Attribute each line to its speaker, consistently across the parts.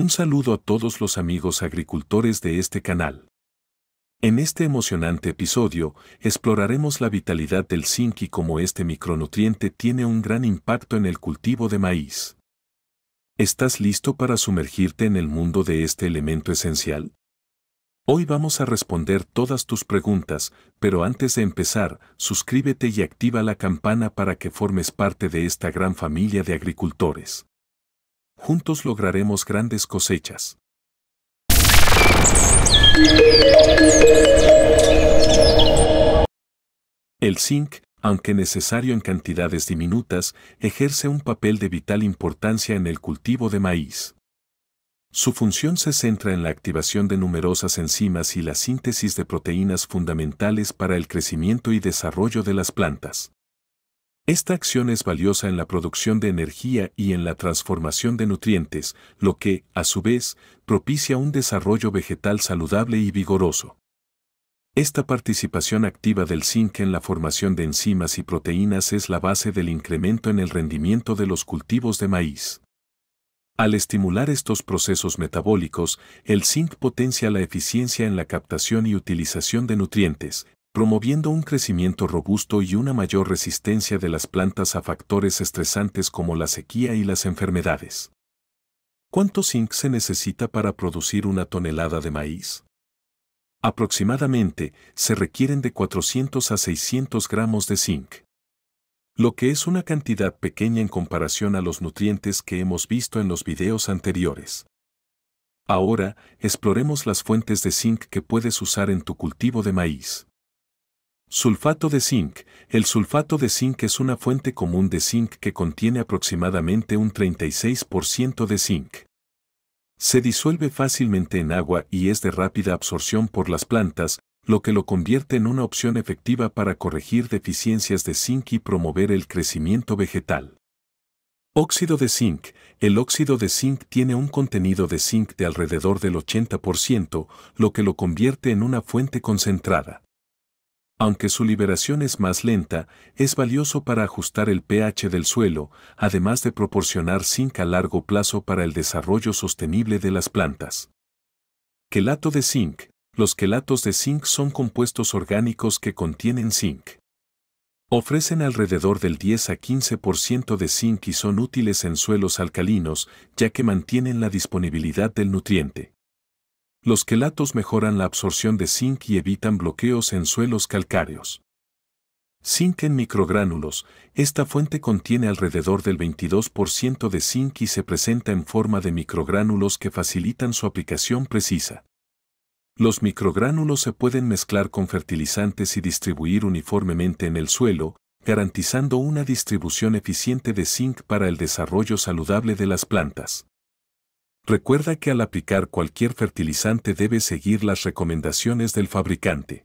Speaker 1: Un saludo a todos los amigos agricultores de este canal. En este emocionante episodio, exploraremos la vitalidad del zinc y cómo este micronutriente tiene un gran impacto en el cultivo de maíz. ¿Estás listo para sumergirte en el mundo de este elemento esencial? Hoy vamos a responder todas tus preguntas, pero antes de empezar, suscríbete y activa la campana para que formes parte de esta gran familia de agricultores juntos lograremos grandes cosechas. El zinc, aunque necesario en cantidades diminutas, ejerce un papel de vital importancia en el cultivo de maíz. Su función se centra en la activación de numerosas enzimas y la síntesis de proteínas fundamentales para el crecimiento y desarrollo de las plantas. Esta acción es valiosa en la producción de energía y en la transformación de nutrientes, lo que, a su vez, propicia un desarrollo vegetal saludable y vigoroso. Esta participación activa del zinc en la formación de enzimas y proteínas es la base del incremento en el rendimiento de los cultivos de maíz. Al estimular estos procesos metabólicos, el zinc potencia la eficiencia en la captación y utilización de nutrientes, promoviendo un crecimiento robusto y una mayor resistencia de las plantas a factores estresantes como la sequía y las enfermedades. ¿Cuánto zinc se necesita para producir una tonelada de maíz? Aproximadamente, se requieren de 400 a 600 gramos de zinc, lo que es una cantidad pequeña en comparación a los nutrientes que hemos visto en los videos anteriores. Ahora, exploremos las fuentes de zinc que puedes usar en tu cultivo de maíz. Sulfato de zinc. El sulfato de zinc es una fuente común de zinc que contiene aproximadamente un 36% de zinc. Se disuelve fácilmente en agua y es de rápida absorción por las plantas, lo que lo convierte en una opción efectiva para corregir deficiencias de zinc y promover el crecimiento vegetal. Óxido de zinc. El óxido de zinc tiene un contenido de zinc de alrededor del 80%, lo que lo convierte en una fuente concentrada. Aunque su liberación es más lenta, es valioso para ajustar el pH del suelo, además de proporcionar zinc a largo plazo para el desarrollo sostenible de las plantas. Quelato de zinc. Los quelatos de zinc son compuestos orgánicos que contienen zinc. Ofrecen alrededor del 10 a 15% de zinc y son útiles en suelos alcalinos, ya que mantienen la disponibilidad del nutriente. Los quelatos mejoran la absorción de zinc y evitan bloqueos en suelos calcáreos. Zinc en microgránulos. Esta fuente contiene alrededor del 22% de zinc y se presenta en forma de microgránulos que facilitan su aplicación precisa. Los microgránulos se pueden mezclar con fertilizantes y distribuir uniformemente en el suelo, garantizando una distribución eficiente de zinc para el desarrollo saludable de las plantas. Recuerda que al aplicar cualquier fertilizante debe seguir las recomendaciones del fabricante.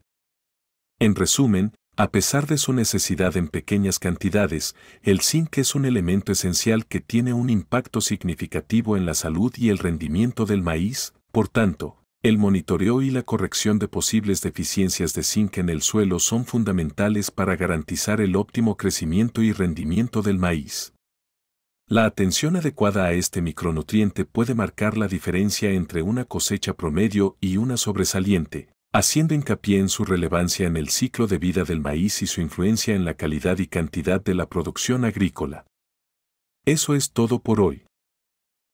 Speaker 1: En resumen, a pesar de su necesidad en pequeñas cantidades, el zinc es un elemento esencial que tiene un impacto significativo en la salud y el rendimiento del maíz, por tanto, el monitoreo y la corrección de posibles deficiencias de zinc en el suelo son fundamentales para garantizar el óptimo crecimiento y rendimiento del maíz. La atención adecuada a este micronutriente puede marcar la diferencia entre una cosecha promedio y una sobresaliente, haciendo hincapié en su relevancia en el ciclo de vida del maíz y su influencia en la calidad y cantidad de la producción agrícola. Eso es todo por hoy.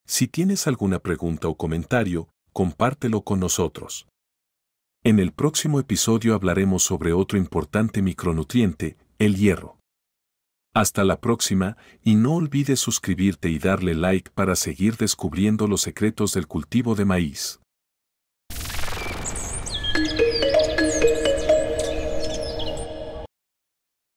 Speaker 1: Si tienes alguna pregunta o comentario, compártelo con nosotros. En el próximo episodio hablaremos sobre otro importante micronutriente, el hierro. Hasta la próxima y no olvides suscribirte y darle like para seguir descubriendo los secretos del cultivo de maíz.